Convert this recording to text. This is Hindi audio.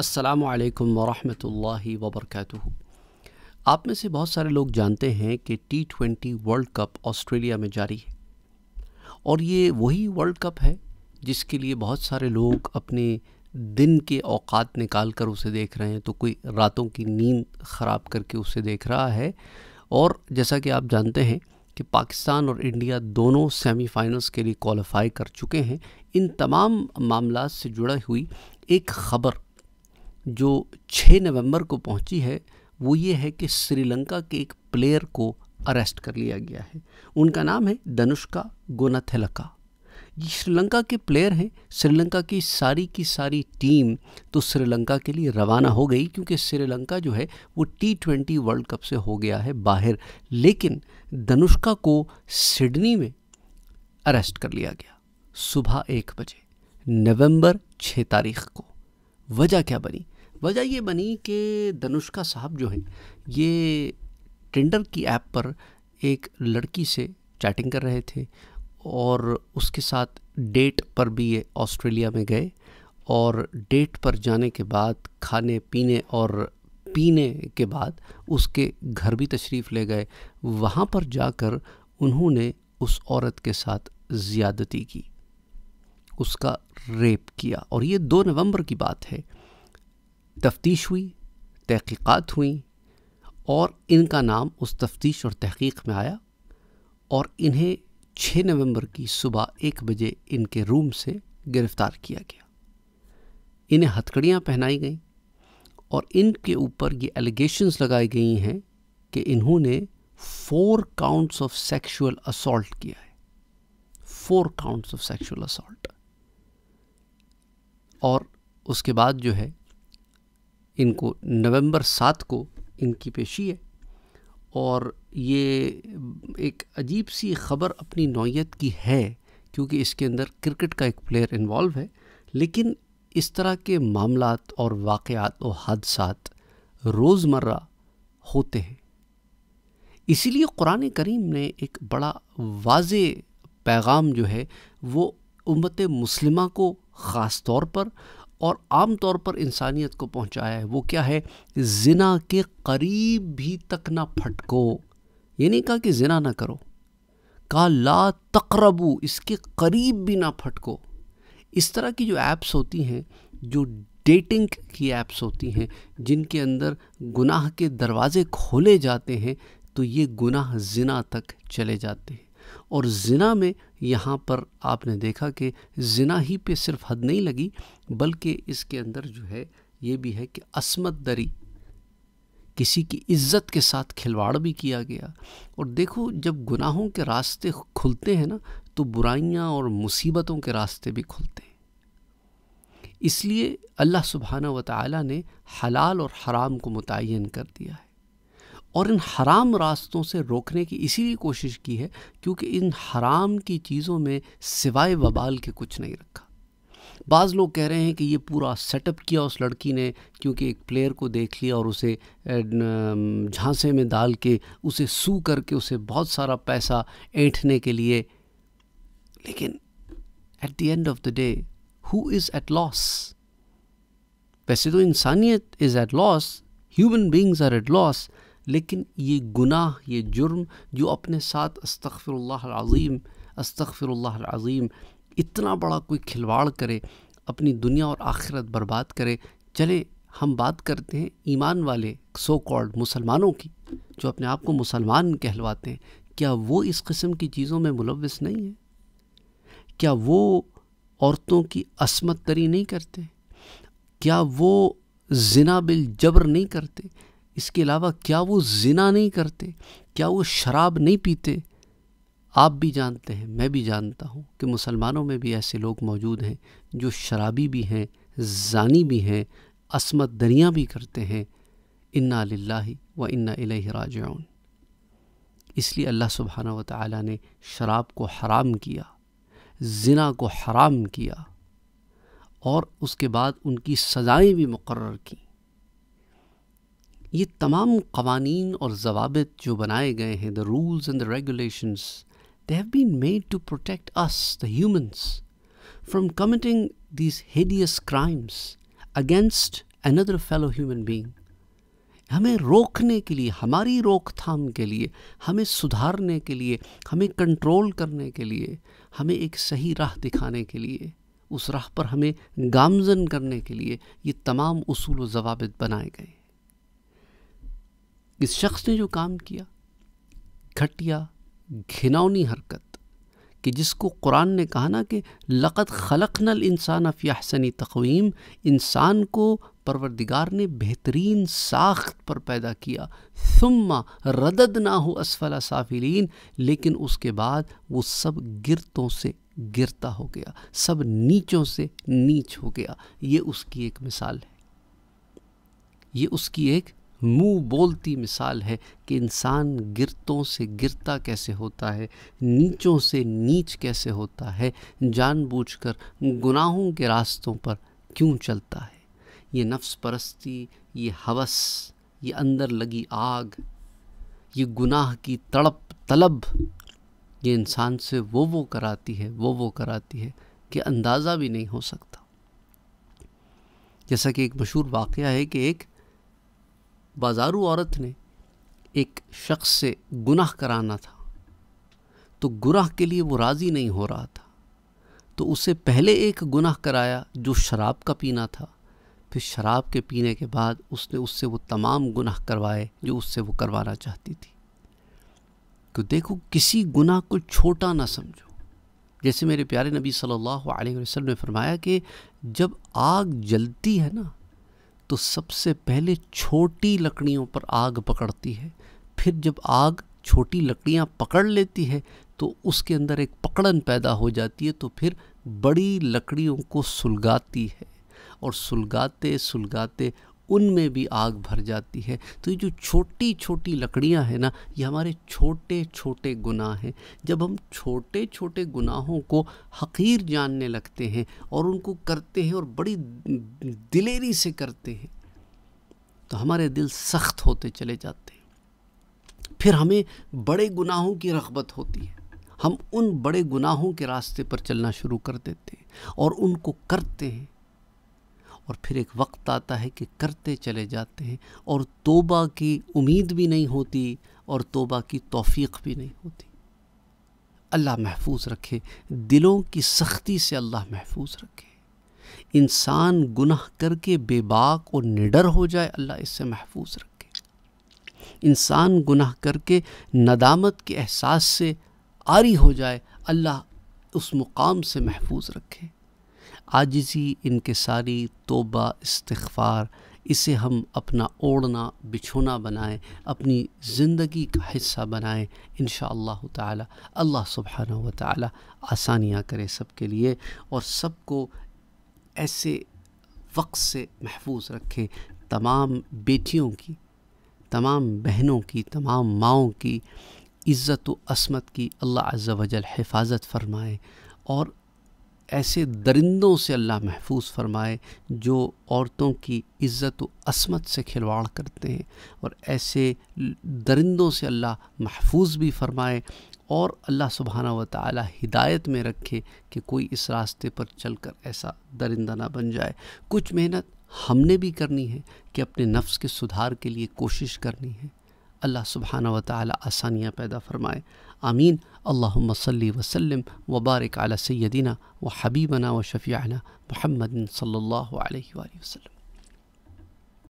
असलकम वरहि वबरक आप में से बहुत सारे लोग जानते हैं कि T twenty world cup Australia में जारी है और ये वही वर्ल्ड कप है जिसके लिए बहुत सारे लोग अपने दिन के औकात निकाल कर उसे देख रहे हैं तो कोई रातों की नींद ख़राब करके उसे देख रहा है और जैसा कि आप जानते हैं कि पाकिस्तान और इंडिया दोनों सेमीफाइनल्स के लिए क्वालिफाई कर चुके हैं इन तमाम मामला से जुड़ी हुई एक ख़बर जो 6 नवंबर को पहुंची है वो ये है कि श्रीलंका के एक प्लेयर को अरेस्ट कर लिया गया है उनका नाम है धनुष्का गोनाथेलका ये श्रीलंका के प्लेयर हैं श्रीलंका की सारी की सारी टीम तो श्रीलंका के लिए रवाना हो गई क्योंकि श्रीलंका जो है वो टी ट्वेंटी वर्ल्ड कप से हो गया है बाहर लेकिन धनुष्का को सिडनी में अरेस्ट कर लिया गया सुबह एक बजे नवंबर छः तारीख को वजह क्या बनी वजह ये बनी कि धनुष्का साहब जो हैं ये टेंडर की ऐप पर एक लड़की से चैटिंग कर रहे थे और उसके साथ डेट पर भी ये ऑस्ट्रेलिया में गए और डेट पर जाने के बाद खाने पीने और पीने के बाद उसके घर भी तशरीफ़ ले गए वहाँ पर जाकर उन्होंने उस औरत के साथ ज़्यादती की उसका रेप किया और ये दो नवंबर की बात है तफ्तीश हुई तहकीक़ात हुई और इनका नाम उस तफ्तीश और तहकीक में आया और इन्हें 6 नवंबर की सुबह एक बजे इनके रूम से गिरफ़्तार किया गया इन्हें हथकड़ियाँ पहनाई गईं और इनके ऊपर ये एलिगेशंस लगाई गई हैं कि इन्होंने four counts of sexual assault किया है four counts of sexual assault और उसके बाद जो है इनको नवंबर सात को इनकी पेशी है और ये एक अजीब सी खबर अपनी नौीयत की है क्योंकि इसके अंदर क्रिकेट का एक प्लेयर इन्वॉल्व है लेकिन इस तरह के मामला और वाक़ात और हादसा रोज़मर्रा होते हैं इसीलिए क़ुरान करीम ने एक बड़ा वाज पैगाम जो है वो उम्मत मुस्लिमा को ख़ास तौर पर और आम तौर पर इंसानियत को पहुंचाया है वो क्या है जिना के करीब भी तक ना फटको ये नहीं कहा कि जिना ना करो कहा ला तकरबू इसके करीब भी ना फटको इस तरह की जो ऐप्स होती हैं जो डेटिंग की ऐप्स होती हैं जिनके अंदर गुनाह के दरवाजे खोले जाते हैं तो ये गुनाह जिना तक चले जाते हैं और जिना में यहाँ पर आपने देखा कि जिना ही पे सिर्फ हद नहीं लगी बल्कि इसके अंदर जो है ये भी है कि असमत दरी किसी की इज्जत के साथ खिलवाड़ भी किया गया और देखो जब गुनाहों के रास्ते खुलते हैं ना तो बुराइयां और मुसीबतों के रास्ते भी खुलते हैं इसलिए अल्लाह सुबहाना व ताला ने हलाल और हराम को मुतन कर दिया है और इन हराम रास्तों से रोकने की इसीलिए कोशिश की है क्योंकि इन हराम की चीज़ों में सिवाय वबाल के कुछ नहीं रखा बाज़ लोग कह रहे हैं कि ये पूरा सेटअप किया उस लड़की ने क्योंकि एक प्लेयर को देख लिया और उसे झांसे में डाल के उसे सू करके उसे बहुत सारा पैसा ऐंठने के लिए लेकिन at the end of the day who is at loss वैसे तो इंसानियत is at loss human beings are at loss लेकिन ये गुनाह ये जुर्म जो अपने साथ अस्तफ़िरल्लाज़ीम अस्तफ़िरल्लाज़ीम इतना बड़ा कोई खिलवाड़ करे अपनी दुनिया और आखिरत बर्बाद करे चले हम बात करते हैं ईमान वाले सो कॉल्ड मुसलमानों की जो अपने आप को मुसलमान कहलवाते हैं क्या वो इस किस्म की चीज़ों में मुलविस नहीं है क्या वो औरतों की असमत तरी नहीं करते क्या वो जिना बिल जबर नहीं करते इसके अलावा क्या वो जिना नहीं करते क्या वो शराब नहीं पीते आप भी जानते हैं मैं भी जानता हूँ कि मुसलमानों में भी ऐसे लोग मौजूद हैं जो शराबी भी हैं जानी भी हैं असमत दरियाँ भी करते हैं इन्ना लाही व इन्ना राज इसलिए अल्लाह सुबहाना व ताली ने शराब को हराम किया जिना को हराम किया और उसके बाद उनकी सज़ाएँ भी मुकर की ये तमाम कवानीन और जवाब जो बनाए गए हैं the rules and the regulations They have been made to protect us, the humans, from committing these hideous crimes against another fellow human being. हमें रोकने के लिए हमारी रोकथाम के लिए हमें सुधारने के लिए हमें कंट्रोल करने के लिए हमें एक सही राह दिखाने के लिए उस राह पर हमें गामजन करने के लिए ये तमाम उसूल व बनाए गए इस शख्स ने जो काम किया घटिया घिनौनी हरकत कि जिसको कुरान ने कहा ना कि लक़त खलकनल इंसान अफ़ियासनी तकवीम इंसान को परवरदिगार ने बेहतरीन साख्त पर पैदा किया सुम्मा रदद ना हो असफला साफिलीन लेकिन उसके बाद वो सब गिरतों से गिरता हो गया सब नीचों से नीच हो गया ये उसकी एक मिसाल है ये उसकी एक मुंह बोलती मिसाल है कि इंसान गिरतों से गिरता कैसे होता है नीचों से नीच कैसे होता है जानबूझकर गुनाहों के रास्तों पर क्यों चलता है ये नफ्स परस्ती ये हवस ये अंदर लगी आग ये गुनाह की तड़प तलब ये इंसान से वो वो कराती है वो वो कराती है कि अंदाज़ा भी नहीं हो सकता जैसा कि एक मशहूर वाक़ है कि एक बाजारू औरत ने एक शख्स से गुनाह कराना था तो गुनाह के लिए वो राज़ी नहीं हो रहा था तो उसे पहले एक गुनाह कराया जो शराब का पीना था फिर शराब के पीने के बाद उसने उससे वो तमाम गुनाह करवाए जो उससे वो करवाना चाहती थी तो देखो किसी गुनाह को छोटा ना समझो जैसे मेरे प्यारे नबी सल्लल्लाहु अलैहि वसल्लम ने फरमाया कि जब आग जलती है ना तो सबसे पहले छोटी लकड़ियों पर आग पकड़ती है फिर जब आग छोटी लकड़ियाँ पकड़ लेती है तो उसके अंदर एक पकड़न पैदा हो जाती है तो फिर बड़ी लकड़ियों को सुलगाती है और सुलगाते सुलगाते उनमें भी आग भर जाती है तो ये जो छोटी छोटी लकड़ियां हैं ना ये हमारे छोटे छोटे गुनाह हैं जब हम छोटे छोटे गुनाहों को हकीर जानने लगते हैं और उनको करते हैं और बड़ी दिलेरी से करते हैं तो हमारे दिल सख्त होते चले जाते हैं फिर हमें बड़े गुनाहों की रगबत होती है हम उन बड़े गुनाहों के रास्ते पर चलना शुरू कर देते हैं और उनको करते हैं और फिर एक वक्त आता है कि करते चले जाते हैं और तोबा की उम्मीद भी नहीं होती और तोबा की तौफीक भी नहीं होती अल्लाह महफूज रखे दिलों की सख्ती से अल्लाह महफूज रखे इंसान गुनाह करके बेबाक और निडर हो जाए अल्लाह इससे महफूज रखे इंसान गुनाह करके नदामत के एहसास से आरी हो जाए अल्लाह उस मुकाम से महफूज रखे आजिज़ी इनके सारी तोबा इस्तफ़ार इसे हम अपना ओढ़ना बिछोना बनाएं अपनी ज़िंदगी का हिस्सा बनाएं इन ताला अल्लाह सुबहाना व ताली आसानियाँ करे सब के लिए और सबको ऐसे वक्त से महफूज रखे तमाम बेटियों की तमाम बहनों की तमाम माओं की इज़्ज़त व असमत की अल्लाह अज़्ज़ वजल हिफाजत फरमाए और ऐसे दरिंदों से अल्लाह महफूज फरमाए जो औरतों की इज़्ज़त व असमत से खिलवाड़ करते हैं और ऐसे दरिंदों से अल्लाह महफूज भी फरमाए और अल्लाह सुबहाना व ताली हिदायत में रखे कि कोई इस रास्ते पर चल कर ऐसा दरिंदा ना बन जाए कुछ मेहनत हमने भी करनी है कि अपने नफ्स के सुधार के लिए कोशिश करनी है अल्लाह सुबहाना व ताली आसानियाँ पैदा फ़रमाए आमीन अल्लाम वसली वसलम वबारक अला सैदीना व हबीबना व शफ़ियाना महमदिन सल्ला वसलम